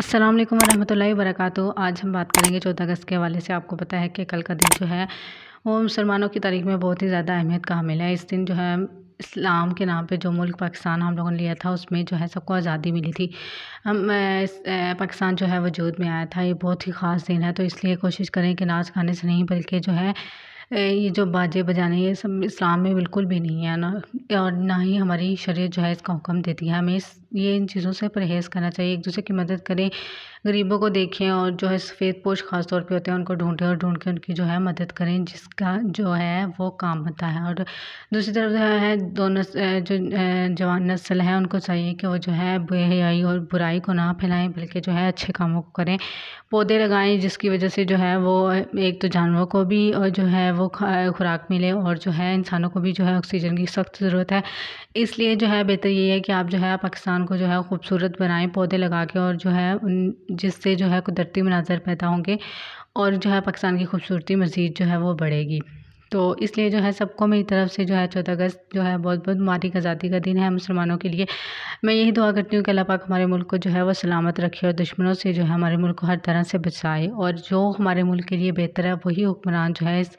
असलम वरहमल वर्क आज हम बात करेंगे चौदह अगस्त के हवाले से आपको पता है कि कल का दिन जो है वो मुसलमानों की तारीख में बहुत ही ज़्यादा अहमियत का हामिल है इस दिन जो है इस्लाम के नाम पे जो मुल्क पाकिस्तान हम लोगों ने लिया था उसमें जो है सबको आज़ादी मिली थी हम पाकिस्तान जो है वजूद में आया था ये बहुत ही ख़ास दिन है तो इसलिए कोशिश करें कि नाच खाने से नहीं बल्कि जो है ये जो बाजे बजाने ये सब इस्लाम में बिल्कुल भी नहीं है ना और ना ही हमारी शरीय जो है इसका हुक्म देती है हमें इस ये इन चीज़ों से परहेज़ करना चाहिए एक दूसरे की मदद करें गरीबों को देखें और जो है पोष ख़ास तौर पे होते हैं उनको ढूंढें और ढूंढ के उनकी जो है मदद करें जिसका जो है वो काम होता है और दूसरी तरफ जो है दोनों जो जवान नस्ल है उनको चाहिए कि वो जो है बेहयाई और बुराई को ना फैलाएं बल्कि जो है अच्छे कामों को करें पौधे लगाएं जिसकी वजह से जो है वो एक तो जानवरों को भी और जो है वो खुराक मिले और जो है इंसानों को भी जो है ऑक्सीजन की सख्त ज़रूरत है इसलिए जो है बेहतर ये है कि आप जो है पाकिस्तान इंसान को जो है खूबसूरत बनाएँ पौधे लगा के और जो है उन जिससे जो है कुदरती मनाज़र पैदा होंगे और जो है पाकिस्तान की खूबसूरती मज़ीद जो है वो बढ़ेगी तो इसलिए जो है सबको मेरी तरफ से जो है चौदह अगस्त जो है बहुत बहुत मारिक आज़ादी का दिन है मुसलमानों के लिए मैं यही दुआ करती हूँ कि अल्लाह पाक हमारे मुल्क को जो है वो सलामत रखे और दुश्मनों से जो है हमारे मुल्क को हर तरह से बचाए और जो हमारे मुल्क के लिए बेहतर है वही हुक्मरान जो है इस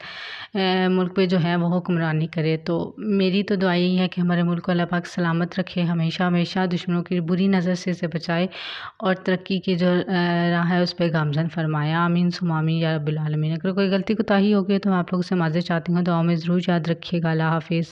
मुल्क पर जो है वह हुक्मरानी करे तो मेरी तो दुआ यही है कि हमारे मुल्क को अल्लाह पाक सलामत रखे हमेशा हमेशा दुश्मनों की बुरी नज़र से इसे बचाए और तरक्की की जो राह है उस पर गामजन फरमाया आमीन सुमामी या बिलालमीन अगर कोई गलती कोताही हो गई तो मैं आप लोग से माजे चाहती चाहती हूँ दुआ तो में ज़रूर याद रखिएगा अल्लाह हाफ़िज़